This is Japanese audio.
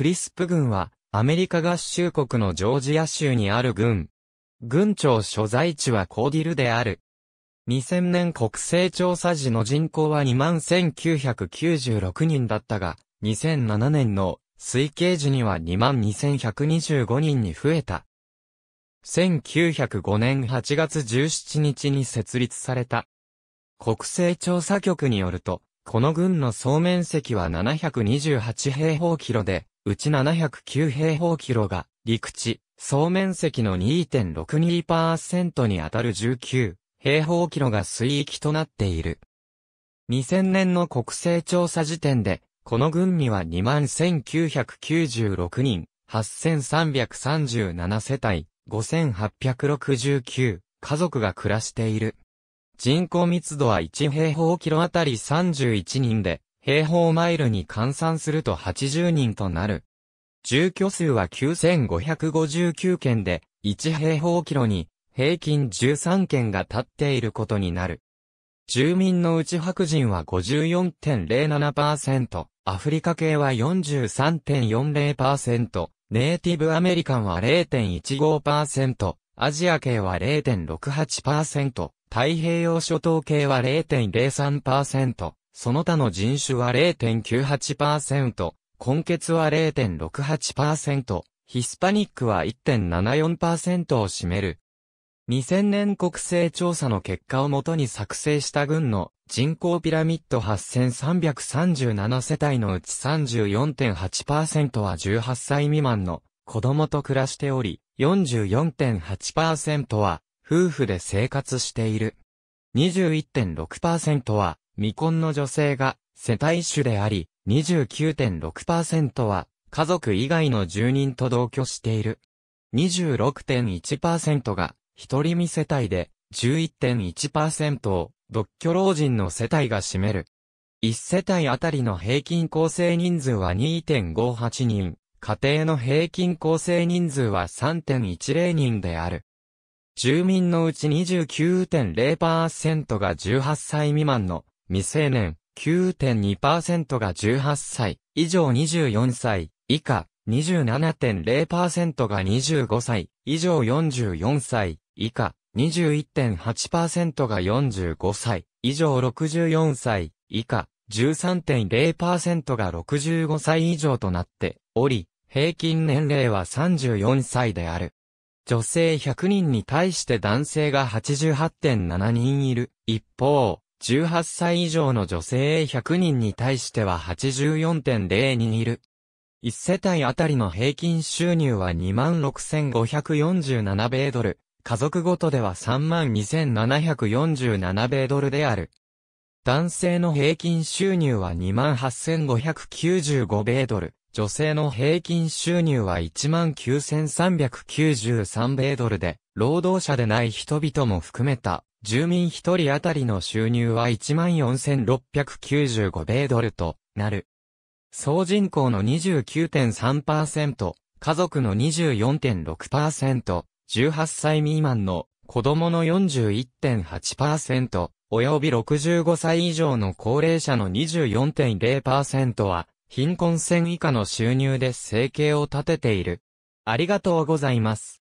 クリスプ軍は、アメリカ合衆国のジョージア州にある軍。軍庁所在地はコーディルである。2000年国勢調査時の人口は21,996人だったが、2007年の推計時には22,125人に増えた。1905年8月17日に設立された。国勢調査局によると、この軍の総面積は728平方キロで、うち709平方キロが陸地、総面積の2.62%にあたる19平方キロが水域となっている。2000年の国勢調査時点で、この軍には21,996人、8,337世帯、5,869家族が暮らしている。人口密度は1平方キロあたり31人で、平方マイルに換算すると80人となる。住居数は9559件で、1平方キロに平均13件が立っていることになる。住民のうち白人は54.07%、アフリカ系は43.40%、ネイティブアメリカンは0.15%、アジア系は0.68%、太平洋諸島系は0.03%、その他の人種は0.98%、根血は0.68%、ヒスパニックは1.74%を占める。2000年国勢調査の結果をもとに作成した軍の人口ピラミッド8337世帯のうち34.8%は18歳未満の子供と暮らしており、44.8%は夫婦で生活している。21.6%は未婚の女性が世帯主であり、29.6%は家族以外の住人と同居している。26.1%が一人見世帯で、11.1%を独居老人の世帯が占める。1世帯あたりの平均構成人数は2.58人、家庭の平均構成人数は3.10人である。住民のうち29.0%が18歳未満の未成年、9.2%が18歳、以上24歳、以下、27.0%が25歳、以上44歳、以下、21.8%が45歳、以上64歳、以下、13.0%が65歳以上となっており、平均年齢は34歳である。女性100人に対して男性が88.7人いる。一方、18歳以上の女性100人に対しては84.0人いる。1世帯あたりの平均収入は26,547米ドル。家族ごとでは32,747米ドルである。男性の平均収入は28,595米ドル。女性の平均収入は19,393米ドルで、労働者でない人々も含めた住民一人当たりの収入は14,695米ドルとなる。総人口の29.3%、家族の24.6%、18歳未満の子供の41.8%、及び65歳以上の高齢者の24.0%は、貧困線以下の収入で生計を立てている。ありがとうございます。